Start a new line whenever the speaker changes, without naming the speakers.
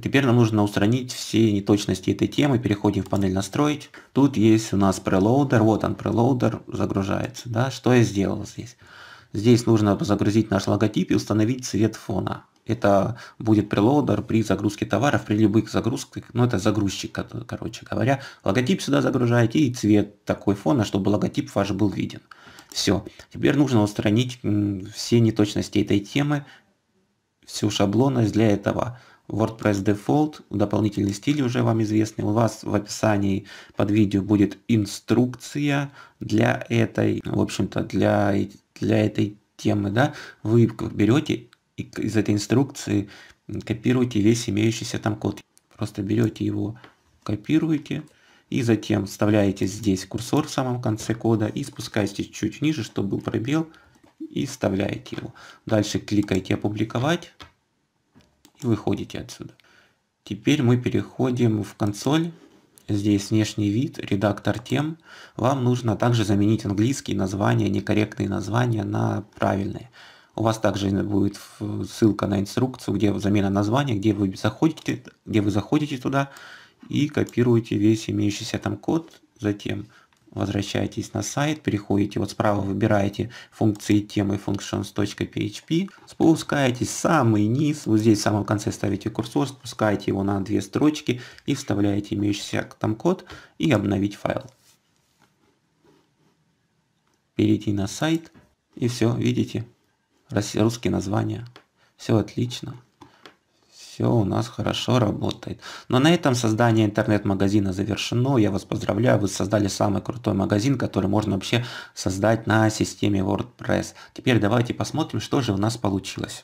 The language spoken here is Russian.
Теперь нам нужно устранить все неточности этой темы. Переходим в панель настроить. Тут есть у нас прелоудер. Вот он, прелоудер загружается. Да? Что я сделал здесь? Здесь нужно загрузить наш логотип и установить цвет фона. Это будет прелоудер при загрузке товаров, при любых загрузках. Ну, это загрузчик, короче говоря. Логотип сюда загружаете и цвет такой фона, чтобы логотип ваш был виден. Все. Теперь нужно устранить все неточности этой темы, всю шаблонность для этого. WordPress Default, дополнительный стиль уже вам известный. У вас в описании под видео будет инструкция для этой, в общем-то, для, для этой темы, да, вы берете из этой инструкции копируете весь имеющийся там код. Просто берете его, копируете и затем вставляете здесь курсор в самом конце кода и спускаетесь чуть ниже, чтобы был пробел и вставляете его. Дальше кликайте опубликовать выходите отсюда. Теперь мы переходим в консоль. Здесь внешний вид, редактор тем. Вам нужно также заменить английские названия, некорректные названия на правильные. У вас также будет ссылка на инструкцию, где замена названия, где вы заходите, где вы заходите туда и копируете весь имеющийся там код. Затем возвращаетесь на сайт, переходите вот справа, выбираете функции темы functions.php, спускаетесь в самый низ, вот здесь в самом конце ставите курсор, спускаете его на две строчки и вставляете имеющийся там код и обновить файл. Перейти на сайт и все, видите, русские названия. Все отлично все у нас хорошо работает. Но на этом создание интернет-магазина завершено. Я вас поздравляю, вы создали самый крутой магазин, который можно вообще создать на системе WordPress. Теперь давайте посмотрим, что же у нас получилось.